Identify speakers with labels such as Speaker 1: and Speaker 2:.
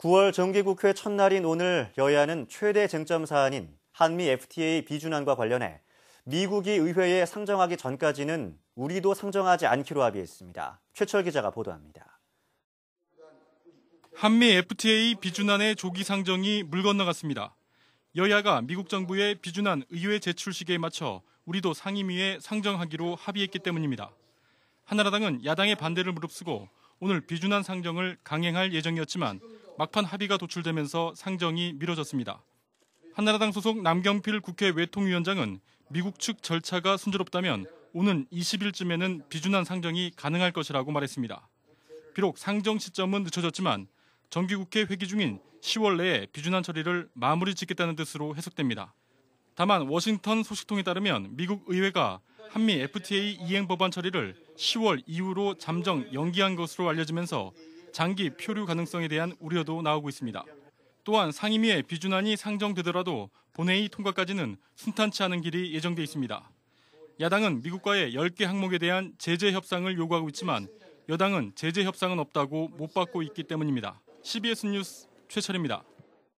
Speaker 1: 9월 정기국회 첫날인 오늘 여야는 최대 쟁점 사안인 한미 FTA 비준안과 관련해 미국이 의회에 상정하기 전까지는 우리도 상정하지 않기로 합의했습니다. 최철 기자가 보도합니다.
Speaker 2: 한미 FTA 비준안의 조기 상정이 물 건너갔습니다. 여야가 미국 정부의 비준안 의회 제출 시기에 맞춰 우리도 상임위에 상정하기로 합의했기 때문입니다. 한나라당은 야당의 반대를 무릅쓰고 오늘 비준안 상정을 강행할 예정이었지만 막판 합의가 도출되면서 상정이 미뤄졌습니다. 한나라당 소속 남경필 국회 외통위원장은 미국 측 절차가 순조롭다면 오는 20일쯤에는 비준한 상정이 가능할 것이라고 말했습니다. 비록 상정 시점은 늦춰졌지만 정기국회 회기 중인 10월 내에 비준한 처리를 마무리 짓겠다는 뜻으로 해석됩니다. 다만 워싱턴 소식통에 따르면 미국 의회가 한미 FTA 이행 법안 처리를 10월 이후로 잠정 연기한 것으로 알려지면서 장기 표류 가능성에 대한 우려도 나오고 있습니다. 또한 상임위의 비준안이 상정되더라도 본회의 통과까지는 순탄치 않은 길이 예정돼 있습니다. 야당은 미국과의 10개 항목에 대한 제재 협상을 요구하고 있지만 여당은 제재 협상은 없다고 못 받고 있기 때문입니다. CBS 뉴스 최철입니다.